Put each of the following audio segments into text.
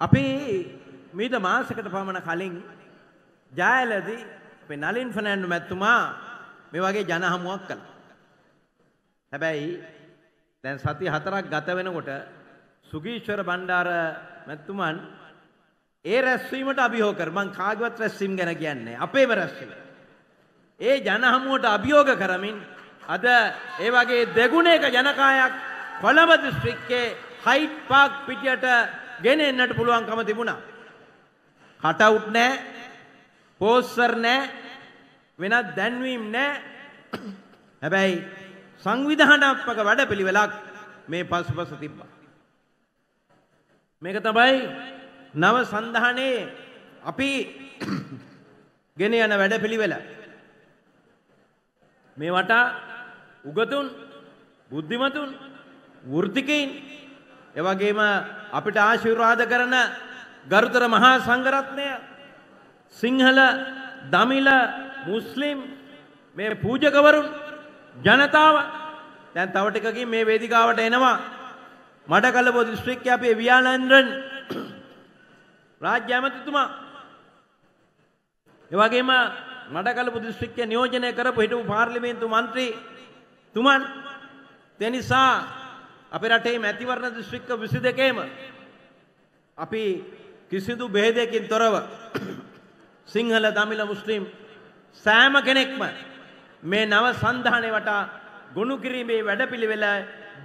අපි මීට මාසකට පමණ කලින් ජයලදී අපේ නලින් ෆනෑන්ඩු මැතිතුමා මේ වගේ ජනහමුවක් කළා. හැබැයි දැන් සති හතරක් ගත වෙනකොට සුගීශ්වර බණ්ඩාර මැතිතුමන් ඒ රැස්වීමට අභියෝග කර මං කාගවත් රැස්වීම ගැන කියන්නේ අපේම රැස්වීම. ඒ ජනහමුවට අභියෝග කරමින් අද ඒ වගේ දෙගුණයක ජනකායක් කොළඹ දිස්ත්‍රික්කයේ හයිට් පාක් පිටියට ගෙන එන්නට පුළුවන්කම තිබුණා. කටවුට් නෑ, පෝස්ටර් නෑ, වෙනත් දැන්වීම් නෑ. හැබැයි සංවිධානාත්මක වැඩපිළිවෙලක් මේ පසුපස තිබ්බා. මේක තමයි නව සන්ධානයේ අපි ගෙන යන වැඩපිළිවෙල. මේ වටා උගතුන් බුද්ධිමතුන් වෘත්තිකයින් එවගේම අපිට ආශිර්වාද කරන ගරුතර මහා සංඝරත්නය සිංහල දමිල මුස්ලිම් මේ පූජකවරුන් ජනතාව දැන් තව ටිකකින් මේ වේදිකාවට එනවා මඩකලබෝ දිස්ත්‍රික්කයේ අපේ වියානන්දන් රාජ්‍ය ඇමතිතුමා ඒ වගේම මඩකලබෝ දිස්ත්‍රික්කය නියෝජනය කරපු හිටපු පාර්ලිමේන්තු මන්ත්‍රී තුමන් ඒ නිසා අපේ රටේ මැතිවරණ දිස්ත්‍රික්ක 22කේම අපි කිසිදු බෙහෙදකින් තොරව සිංහල දමිළ මුස්ලිම් සෑම කෙනෙක්ම මේ නව සන්ධානය වටා ගොුණු කිරීමේ වැඩපිළිවෙල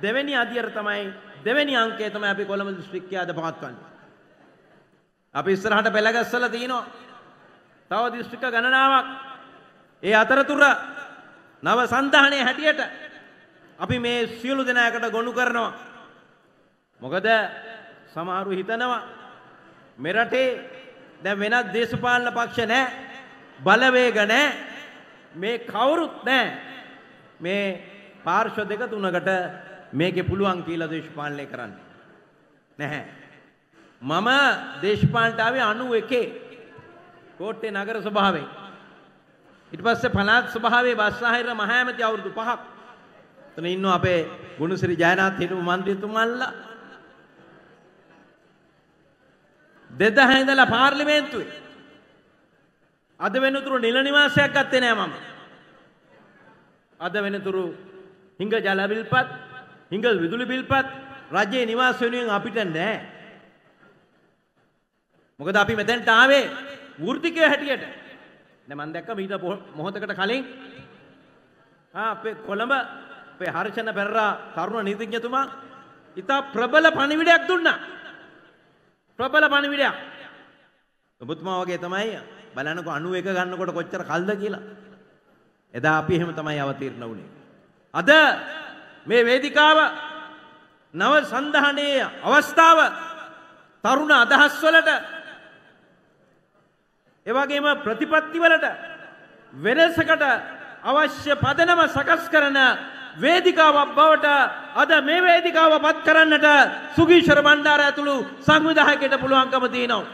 දෙවැනි අධියර තමයි දෙවැනි අංකේ තමයි අපි කොළඹ දිස්ත්‍රික්කයේ අද පවත්වන්නේ. අපි ඉස්සරහට පෙළගස්සලා තිනවා. තව දිස්ත්‍රික්ක ගණනාවක්. ඒ අතරතුර නව සන්ධානයේ හැටියට අපි මේ සියලු දෙනාකට ගොනු කරනවා. මොකද සමහරු හිතනවා මෙරටේ දැන් වෙනත් දේශපාලන පක්ෂ නැහැ. බලවේග නැහැ. මේ කවුරුත් නැහැ. මේ පාර්ශ්ව දෙක තුනකට මේකේ පුළුවන් කියලා දේශපාලනය කරන්න. නැහැ. මම දේශපාලනට ආවේ 91 කෝට්ටේ නගර සභාවේ. ඊට පස්සේ පළාත් සභාවේ බස්සාහිර මහෑමති අවුරුදු 5ක් එතන ඉන්නවා අපේ ගුණසිරි ජයනාත් හිටපු മന്ത്രിතුමන්ලා 2000 ඉඳලා පාර්ලිමේන්තුවේ අද වෙනතුරු නිල නිවාසයක් ගත්තේ නෑ මම. අද වෙනතුරු හිඟ ජල බිල්පත්, හිඟ විදුලි බිල්පත් රජයේ නිවාස වෙනුවෙන් අපිට නෑ. මොකද අපි මෙතෙන්ට ආවේ වෘත්තිකය හැටියට. නෑ මම දැක්කා මීට මොහොතකට කලින් ආ අපේ කොළඹ අපේ හර්ෂණ පෙරරා තරුණ නීතිඥතුමා ඉතා ප්‍රබල පණිවිඩයක් දුන්නා. ප්‍රබල පණිවිඩයක්. ඔබතුමා වගේ තමයි බලන්නකො 91 ගන්නකොට කොච්චර කල්ද කියලා. එදා අපි එහෙම තමයි අවතීර්ණ වුණේ. අද මේ වේදිකාව නව සන්දහනයේ අවස්ථාව තරුණ අදහස් වලට ඒ වගේම ප්‍රතිපත්ති වලට වෙනසකට අවශ්‍ය පදනම සකස් කරන වේදිකාවක් බවට අද මේ වේදිකාව පත් කරන්නට සුගීශ්වර බණ්ඩාර ඇතුළු සංවිධායකයට පුළුවන්කම තියෙනවා.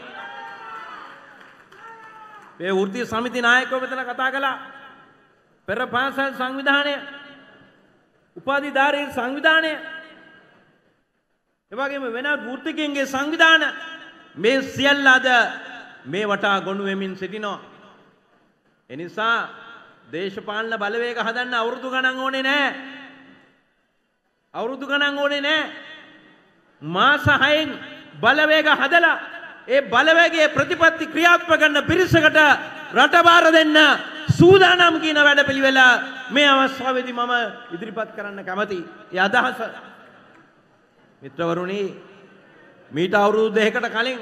මේ වෘත්තීය සමිති නායකයෝ මෙතන කතා කළා. පෙර පාසල් සංවිධානය, උපාධිධාරීන් සංවිධානය, එවැගේම වෙනත් වෘත්තිකයන්ගේ සංවිධාන මේ සියල්ල අද මේ වටා ගොනු වෙමින් සිටිනවා. එනිසා දේශපාලන බලවේග හදන්න අවුරුදු ගණන් ඕනේ නෑ. අවුරුදු ගණන් ඕනේ නෑ. මාස 6න් බලවේග හදලා ඒ බලවේගයේ ප්‍රතිපත්ති ක්‍රියාත්මක කරන පිරිසකට රට බාර දෙන්න සූදානම් කියන වැඩපිළිවෙල මේ අවස්ථාවේදී මම ඉදිරිපත් කරන්න කැමතියි. ඒ අදහස මිත්‍රවරුනි මීට අවුරුදු දෙකකට කලින්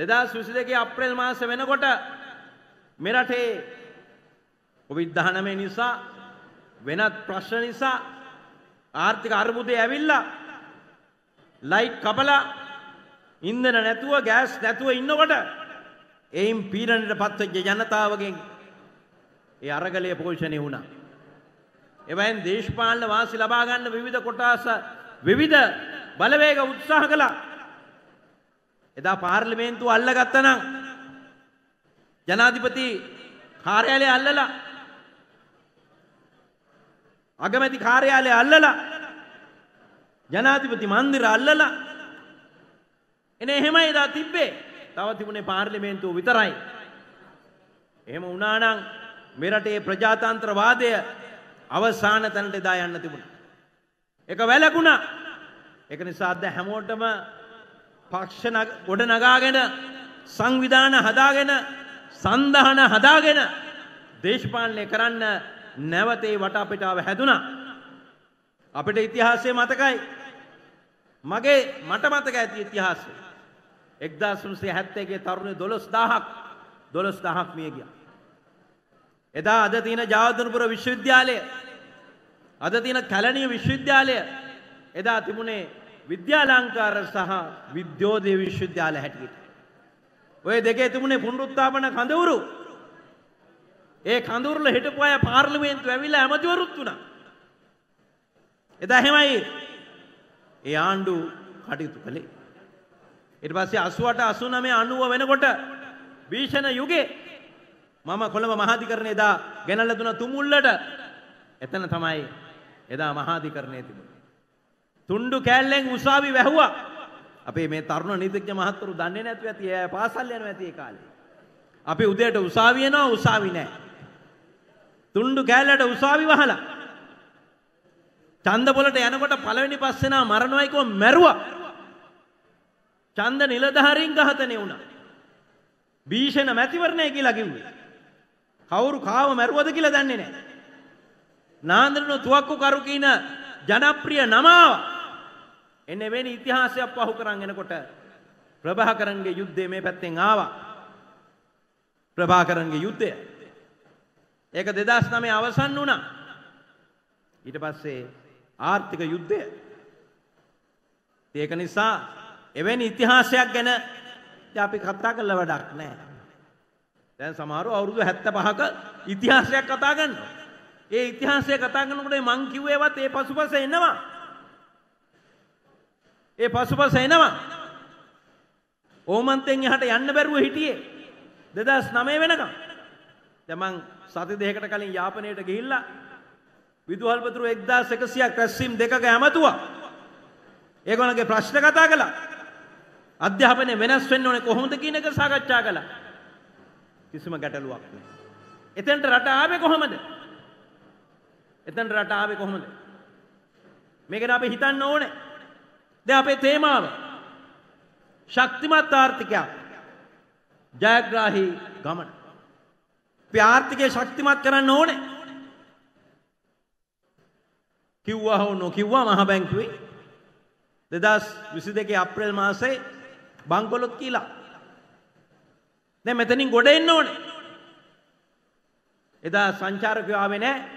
2022 අප්‍රේල් මාස වෙනකොට මෙරටේ කොවිද්ධානමය නිසා වෙනත් ප්‍රශ්න නිසා ආර්ථික අර්බුදය ඇවිල්ලා ලයිට් කපලා ඉන්දන නැතුව ගෑස් නැතුව ඉන්නකොට එයින් පීඩනයට පත්වෙච්ච ජනතාවගෙන් ඒ අරගලය පෝෂණය වුණා. එවයින් දේශපාලන වාසි ලබා ගන්න විවිධ කොටස විවිධ බලවේග උත්සාහ කළා. එදා පාර්ලිමේන්තුව අල්ලගත්තනම් ජනාධිපති කාර්යාලය අල්ලලා අගමැති කාර්යාලය අල්ලලා ජනාධිපති මන්දිර අල්ලලා එන එහෙමයි දා තිබ්බේ තව තිබුණේ පාර්ලිමේන්තුව විතරයි එහෙම වුණා නම් මෙරටේ ප්‍රජාතන්ත්‍රවාදය අවසාන තැනට එදා යන්න තිබුණා ඒක වැළකුණා ඒක නිසා අද හැමෝටම පක්ෂ ගොඩ නගාගෙන සංවිධාන හදාගෙන සන්දහන හදාගෙන දේශපාලනය කරන්න නැවතේ වටාපිටාව හැදුනා. අපිට ඉතිහාසය මතකයි. මගේ මට මතක ඇති ඉතිහාසය. එක්දා සුන්සේ හැත්තේගේ තරුණ දොළොස් දාහක් දොළොස් දහක් මිය ගිය. එදා අද තියෙන ජාවතනපුර විශ්වවිද්‍යාලය අද තියෙන කැලණිය විශ්වවිද්‍යාලය එදා තිබුණේ විද්‍යාලංකාර සහ විද්‍යෝදය විශ්වවිද්‍යාල හැටියට. ඔය දෙකේ තිබුණේ පුනරුත්ථාපන කඳවුරු ඒ කඳුරල හිටපු අය පාර්ලිමේන්තු ඇවිල්ලා ඇමතිවරුත් වුණා. එදා එහෙමයි ඒ ආණ්ඩු කටයුතු කළේ. ඊට පස්සේ 88 89 90 වෙනකොට භීෂණ යුගයේ මම කොළඹ මහාධිකරණය එදා ගෙනල්ලා දුන තුමුල්ලට එතන තමයි එදා මහාධිකරණය තිබුණේ. තුණ්ඩු කෑල්ලෙන් උසාවි වැහුවා. අපේ මේ තරුණ නීතිඥ මහත්තුරු දන්නේ නැතුව ඇති. එයා පාසල් යනවා ඇති ඒ කාලේ. අපි උදේට උසාවි එනවා උසාවි නැහැ. තුණ්ඩු කෑල්ලට උසාවි වහලා. ඡන්ද පොලට යනකොට පළවෙනි පස්සෙනා මරණවයි කෝ මැරුවා. ඡන්ද නිලධාරීන් ඝාතනය වුණා. භීෂණ මැතිවරණය කියලා කිව්වේ. කවුරු කාව මැරුවද කියලා දන්නේ නැහැ. නාන්දරණ තුවක්කු කරු කියන ජනප්‍රිය නමාව එන්නේ වෙන ඉතිහාසයක් පහු කරන් එනකොට ප්‍රභාකරන්ගේ යුද්ධය මේ පැත්තෙන් ආවා. ප්‍රභාකරන්ගේ යුද්ධය ඒක දෙදස් නමේ අවසන් වුණා. ඊට පස්සේ ආර්ථික යුද්ධය. ඒක නිසා එවැනි ඉතිහාසයක් ගැන අපි කතා කළ වැඩක් නෑ. දැන් සමහරු අවුරුදු 75ක ඉතිහාසයක් කතා කරනවා. ඒ ඉතිහාසය කතා කරනකොට මං කිව්වේවත් ඒ පසුපස එනවා. ඒ පසුපස එනවා. ඕමන්තෙන් එහාට යන්න බැරුව හිටියේ 2009 වෙනකම්. දැන් මං සති දෙකට කලින් යාපනයට ගිහිල්ලා විදුහල්පතුරු 1100ක් රැස්වීම් දෙකක ඇමතුවා. ඒගොල්ලන්ගේ ප්‍රශ්න කතා කළා. අධ්‍යාපනය වෙනස් වෙන්න ඕනේ කොහොමද කියන එක සාකච්ඡා කළා. කිසිම ගැටලුවක් නැහැ. එතෙන්ට රට ආවේ කොහොමද? එතෙන්ට රට ආවේ කොහොමද? මේක ගැන අපි හිතන්න ඕනේ. දැන් අපේ තේමාව ශක්තිමත් ආර්ථිකයක් ජයග්‍රාහී ගමන. අපේ ආර්ථිකය ශක්තිමත් කරන්න ඕනේ. කිව්වා හෝ නොකිව්වා මහ බැංකුවේ 2022 අප්‍රේල් මාසේ බංකොලොත් කියලා. දැන් මෙතනින් ගොඩ එන්න ඕනේ. එදා සංචාරකයෝ ආවේ නැහැ.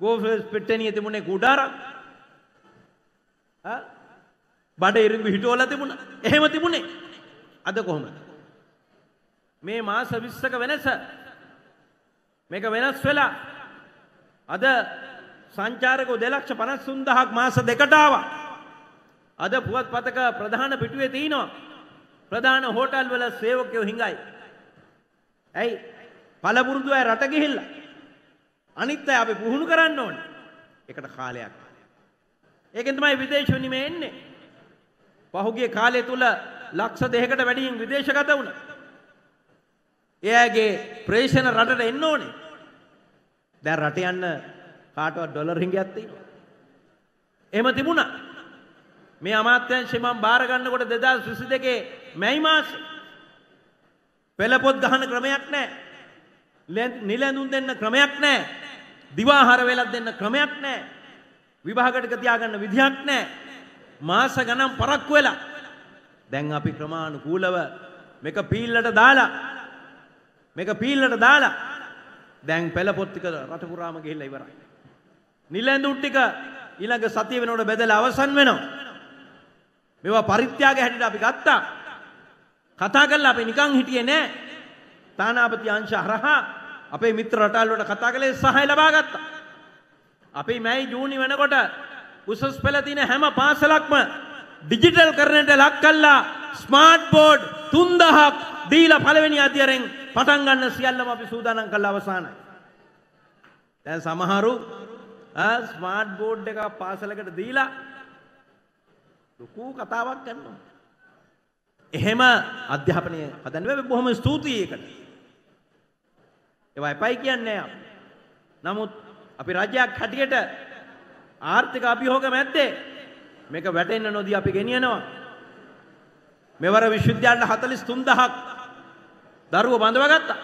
ගෝෆල්ස් පිට්ටනිය තිබුණේ කුඩාරක්. ආ බඩ ඉරිඟු හිටවලා තිබුණා. එහෙම තිබුණේ. අද කොහොමද? මේ මාස 20ක වෙනස මේක වෙනස් වෙලා අද සංචාරකෝ දෙලක්ෂ පනස් සුන්දහක් මාස දෙකටාව. අද පුවත් පතක ප්‍රධාන පිටුවේ තියනවා. ප්‍රධාන හෝටල් වල සේවකයෝ හිඟයි. ඇයි පලපුරුදු අය රට ගිහිල්ල. අනිත් අය අපි පුහුණු කරන්න ඕන එකට කාලයක්. ඒකෙන් තමයි විදේශනිම එන්නේ. පහුගේ කාලය තුළ ලක්ෂ දෙහකට වැඩියෙන් විදේශගත වුණා. එයාගේ ප්‍රේෂණ රටට එන්න ඕනේ. දැන් රට යන්න කාටවත් ඩොලර් රිංගයක් තියෙනවා. එහෙම තිබුණා. මේ අමාත්‍යංශේ මම බාර ගන්නකොට 2022 මැයි මාසේ පෙළපොත් ගහන ක්‍රමයක් නැහැ. නිලැඳුම් දෙන්න ක්‍රමයක් නැහැ. දිවාහාර වේලක් දෙන්න ක්‍රමයක් නැහැ. විභාගයකට තියාගන්න විදියක් නැහැ. මාස ගණන් පරක්කු වෙලා දැන් අපි ක්‍රමානුකූලව මේක පීල්ලට දාලා මේක පීල්ලට දාලා දැන් පෙළපොත් ටික රට පුරාම ගිහිල්ලා ඉවරයි. නිලැඳු ටික ඊළඟ සතිය වෙනකොට බෙදලා අවසන් වෙනවා. මේවා පරිත්‍යාග හැටියට අපි ගත්තා. කතා කරලා අපි නිකන් හිටියේ නෑ. තානාපති අංශ හරහා අපේ මිත්‍ර රටවල් වලට කතා කළේ සහාය ලබා ගත්තා. අපි මැයි ජූනි වෙනකොට උසස් පෙළ තියෙන හැම පාසලක්ම ඩිජිටල් කරණයට ලක් කළා ස්මාර්ට් බෝඩ් 3000ක් දීලා පළවෙනි අධ්‍යයනයෙන් පටන් ගන්න සියල්ලම අපි සූදානම් කළා අවසానයි. දැන් සමහරු ස්මාර්ට් බෝඩ් එකක් පාසලකට දීලා ලොකු කතාවක් කරනවා. එහෙම අධ්‍යාපනය හදන්න බෑ බොහොම ස්තුතියි ඒකට. ඒවා එපයි කියන්නේ නමුත් අපි රජයක් හැටියට ආර්ථික අභියෝග මැද්දේ මේක වැටෙන්න නොදී අපි ගෙනියනවා. මෙවර විශ්වවිද්‍යාල 43000ක් දරුව බඳවගත්තා.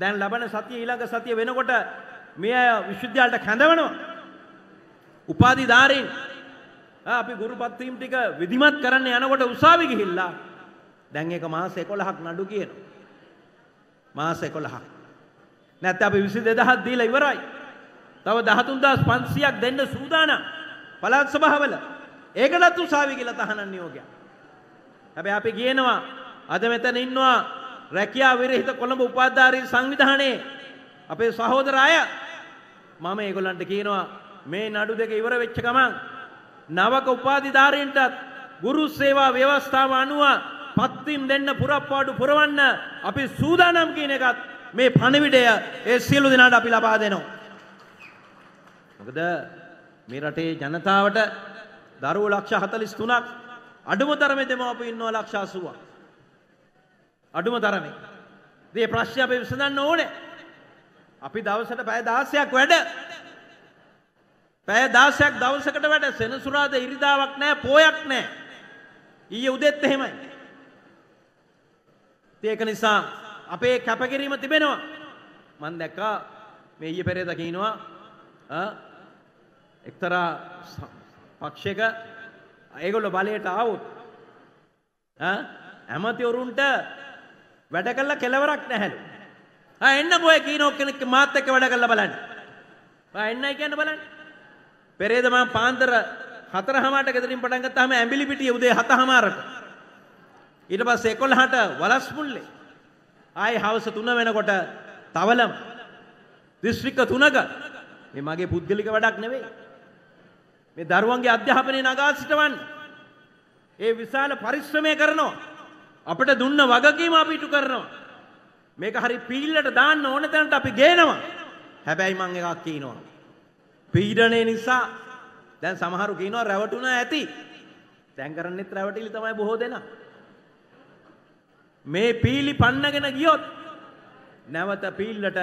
දැන් ලබන සතිය ඊළඟ සතිය වෙනකොට මේ අය විශ්වවිද්‍යාලට කැඳවනවා. උපාධිධාරීන් අපි ගුරුපත්වීම් ටික විධිමත් කරන්න යනකොට උසාවි ගිහිල්ලා දැන් ඒක මාස 11ක් නඩු කියනවා. මාස 11ක්. නැත්නම් අපි 22000ක් දීලා ඉවරයි. තව 13500ක් දෙන්න සූදානම්. පළාත් සභාවල ඒකටත් උසාවි කියලා තහනම් නියෝගයක්. හැබැයි අපි කියනවා අද මෙතන ඉන්නවා රැකියා විරහිත කොළඹ උපාධාරී සංවිධානයේ අපේ සහෝදර අය මම ඒගොල්ලන්ට කියනවා මේ නඩු දෙක ඉවර වෙච්ච ගමන් නවක උපාධිධාරීන්ටත් ගුරු සේවා ව්‍යවස්ථාව අනුව පත්තිම් දෙන්න පුරප්පාඩු පුරවන්න අපි සූදානම් කියන එකත් මේ පණිවිඩය ඒ සියලු දෙනාට අපි ලබා දෙනවා. මොකද මේ රටේ ජනතාවට දරුවෝ ලක්ෂ 43ක් අඩුම තරමේ දෙමාපියෝ ඉන්නවා ලක්ෂ 80ක්. අඩුම තරමේ. දේ ප්‍රශ්්‍ය අප විසඳන්න ඕනේ. අපි දවසට පැය දහසයක් වැඩ. පැය දාසයක් දවසකට වැඩ සෙනසුරාද ඉරිදාවක් නෑ පෝයක් නෑ. ඊය උදෙත් එහෙමයි. ඒක නිසා අපේ කැපකිරීම තිබෙනවා. මන් දැක්කා මේ ඊය පෙරේ දකිනවා එක්තරා පක්ෂක ඒගොල්ල බලයට ආවුත් ඇමතිවරුන්ට වැඩ කළා කෙලවරක් නැහැලු. ආ එන්නකෝ ඒ කීනෝ කෙනෙක් මාත් එක්ක වැඩ කළා බලන්න. ආ එන්නයි කියන්න බලන්න. පෙරේද මම පාන්දර 4:00ට ගෙදරින් පටන් ගත්තාම ඇඹිලි පිටියේ උදේ 7:00ට. ඊට පස්සේ 11:00ට වලස් මුල්ලේ. ආයේ හවස 3 වෙනකොට තවලම දිස්ත්‍රික්ක 3ක මේ මගේ පුද්ගලික වැඩක් නෙවෙයි. මේ දරුවන්ගේ අධ්‍යාපනයේ නගා සිටවන්නේ. ඒ විශාල පරිශ්‍රමය කරනවා. අපට දුන්න වගකීම අපි ඉටු කරනවා. මේක හරි පිළිලට දාන්න ඕන තැනට අපි ගේනවා. හැබැයි මං එකක් කියනවා. පීඩනය නිසා දැන් සමහරු කියනවා රැවටුණා ඇති. දැන් කරන්නෙත් රැවටිලි තමයි බොහෝ දෙනා. මේ පීලි පන්නගෙන ගියොත් නැවත පීල්ලට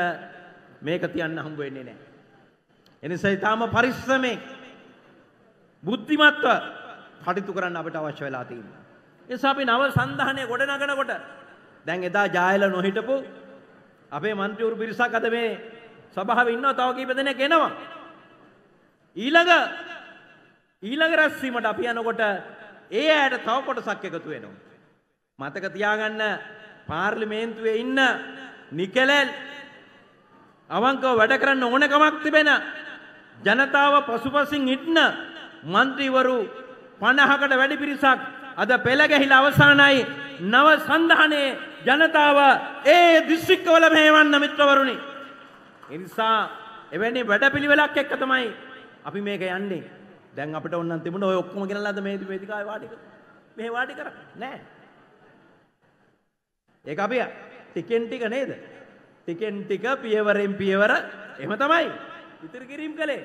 මේක තියන්න හම්බ වෙන්නේ නැහැ. එනිසා ඊටාම පරිස්සමෙන් බුද්ධිමත්ව කටයුතු කරන්න අපිට අවශ්‍ය වෙලා තියෙනවා. එසා අපි නව සන්ධානය ගොඩනගනකොට දැන් එදා ජායල නොහිටපු අපේ මන්ත්‍රවරු පිරිසක් අද මේ සභාව ඉන්න තව කීප දෙනෙක් එනවා. ඊළඟ ඊළඟ රැස්වීමට අපි යනකොට ඒ අයට තව කොටසක් එකතු වෙනවා. මතක තියාගන්න පාර්ලිමේන්තුවේ ඉන්න නිකෙලෙල් අවංකව වැඩ කරන්න ඕනකමක් තිබෙන ජනතාව පසුපසින් හිටන මන්ත්‍රීවරු 50කට වැඩි පිරිසක් අද පෙළගැහිල අවසානයි නව සඳහනේ ජනතාව ඒ දිස්සික්කවල මෙහෙවන්න මිත්‍රවරුණි. එනිසා එවැනි වැඩ පිළිවෙලක් එක්ක තමයි අපි මේක යන්නේ. දැන් අපිට ඕනනම් තිබුණා ඔය ඔක්කොම ගෙනල්ලා අද මේ වේදිකාවේ වාඩි කර. මෙහෙ වාඩි කර නෑ. ඒක අපි ටිකෙන් ටික නේද? ටිකෙන් ටික පියවරෙන් පියවර එහෙම තමයි. ඉතිරි කිරීම කළේ.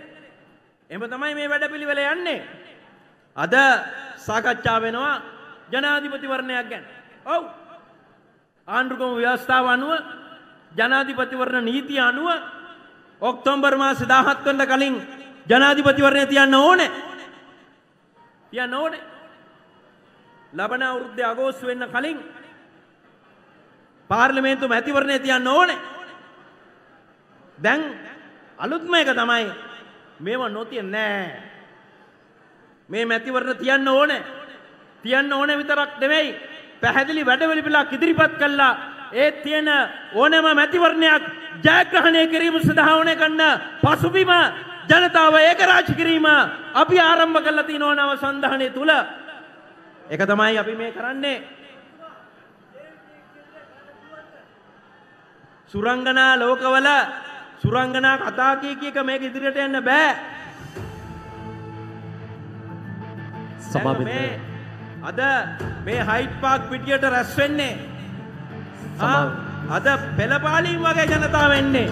එහෙම තමයි මේ වැඩ පිළිවෙල යන්නේ. අද සාකච්ඡා වෙනවා ජනාධිපතිවරණයක් ගැන. ඔව්. ආණ්ඩුක්‍රම ව්‍යවස්ථාව අනුව ජනාධිපතිවරණ නීතිය අනුව ඔක්තෝබර් මාස 17 වෙනිදා කලින් ජනාධිපතිවරණය තියන්න ඕනේ. තියන්න ඕනේ. ලබන අවුරුද්දේ අගෝස්තු වෙන්න කලින් පාර්ලිමේන්තු මැතිවරණය තියන්න ඕනේ. දැන් අලුත්ම එක තමයි මේව නොතිය නෑ. මේ මැතිවරණ තියන්න ඕනේ. තියන්න ඕනේ විතරක් නෙමෙයි. පැහැදිලි වැඩපිළිවෙලක් ඉදිරිපත් කළා. ඒ තියෙන ඕනෑම මැතිවරණයක් ජයග්‍රහණය කිරීම සඳහා ඕනේ ගන්න පසුබිම ජනතාව ඒකරාජ කිරීම අපි ආරම්භ කළා තියෙන ඕනෑම සංධානය තුල. ඒක තමයි අපි මේ කරන්නේ. සුරංගනා ලෝකවල සුරංගනා කතා කී කීක මේක ඉදිරියට යන්න බෑ. සභාව අද මේ හයිට් පාක් පිටියට රැස් වෙන්නේ අද පෙළපාලින් වගේ ජනතාව වෙන්නේ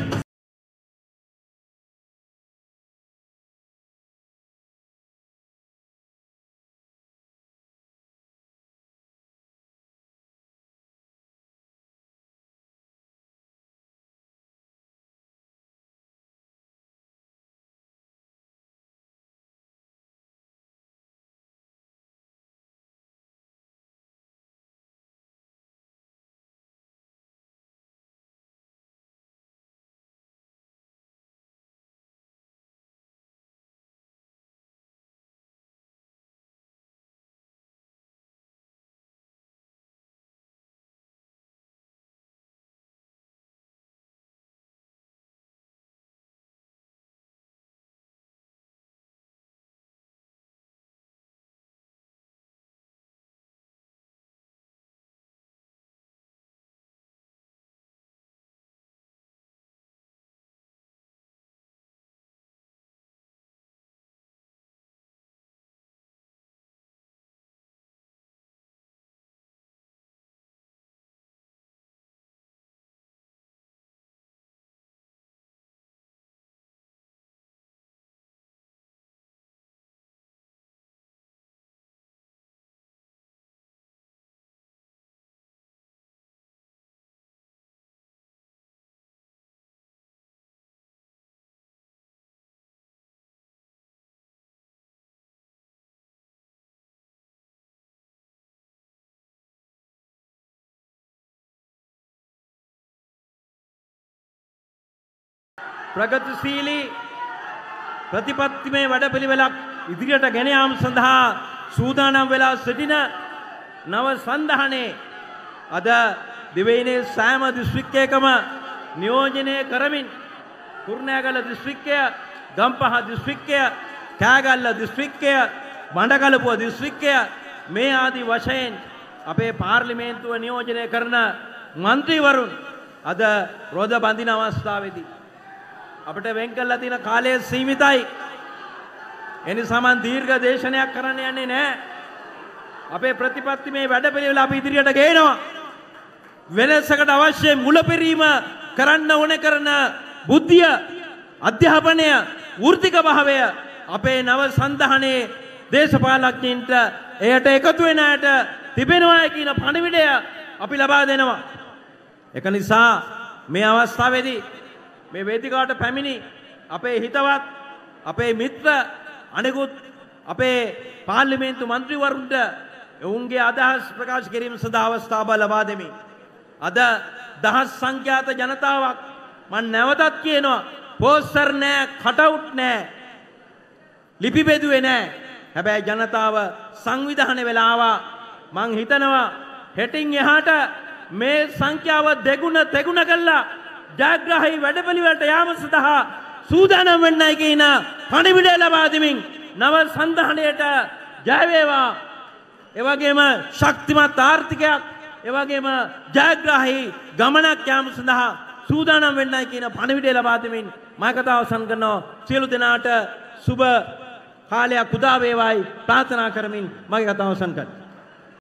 ප්‍රගතිශීලී ප්‍රතිපත්තිමය වැඩපිළිවෙලක් ඉදිරියට ගෙන යාම සඳහා සූදානම් වෙලා සිටින නව සන්දහනේ අද දිවයිනේ සෑම දිස්ත්‍රික්කයකම නියෝජනය කරමින් කුරුණෑගල දිස්ත්‍රික්කය, ගම්පහ දිස්ත්‍රික්කය, කෑගල්ල දිස්ත්‍රික්කය, බණ්ඩකලපුව දිස්ත්‍රික්කය මේ ආදී වශයෙන් අපේ පාර්ලිමේන්තුව නියෝජනය කරන මන්ත්‍රීවරුන් අද රෝද බඳින අවස්ථාවේදී අපට වෙන් කරලා තියෙන කාලය සීමිතයි. එනිසා මම දීර්ඝ දේශනයක් කරන්න යන්නේ නැහැ. අපේ ප්‍රතිපත්ති මේ වැඩපිළිවෙල අපි ඉදිරියට ගේනවා. වෙනසකට අවශ්‍ය මුලපිරීම කරන්න ඕන කරන බුද්ධිය, අධ්‍යාපනය, වෘත්තික භාවය අපේ නව සන්දහනේ දේශපාලඥයින්ට එයට එකතු වෙන අයට තිබෙනවා කියන පණිවිඩය අපි ලබා දෙනවා. ඒක නිසා මේ අවස්ථාවේදී මේ වේදිකාට පැමිණි අපේ හිතවත් අපේ මිත්‍ර අනෙකුත් අපේ පාර්ලිමේන්තු මන්ත්‍රීවරුන්ට ඔවුන්ගේ අදහස් ප්‍රකාශ කිරීම සඳහා අවස්ථාව ලබා දෙමි. අද දහස් සංඛ්‍යාත ජනතාවක් මන් නැවතත් කියනවා පෝස්ටර් නෑ කටවුට් නෑ ලිපි බෙදුවේ නෑ හැබැයි ජනතාව සංවිධානය වෙලාවා මං හිතනවා හෙටින් එහාට මේ සංඛ්‍යාව දෙගුණ තෙගුණ කළා ජාග්‍රහහි වැඩපළිවට යාම සඳහා සූදානම් වෙන්නයි කියන පණිවිඩය ලබා දෙමින් නව සන්දහණයට ජය වේවා. ඒ වගේම ශක්තිමත් ආර්ථිකයක්, ඒ වගේම ජයග්‍රාහී ගමනක් යාම සඳහා සූදානම් වෙන්නයි කියන පණිවිඩය ලබා දෙමින් මම කතාව අවසන් කරනවා. සියලු දෙනාට සුබ කාලයක් උදා වේවායි ප්‍රාර්ථනා කරමින් මගේ කතාව අවසන් කරනවා.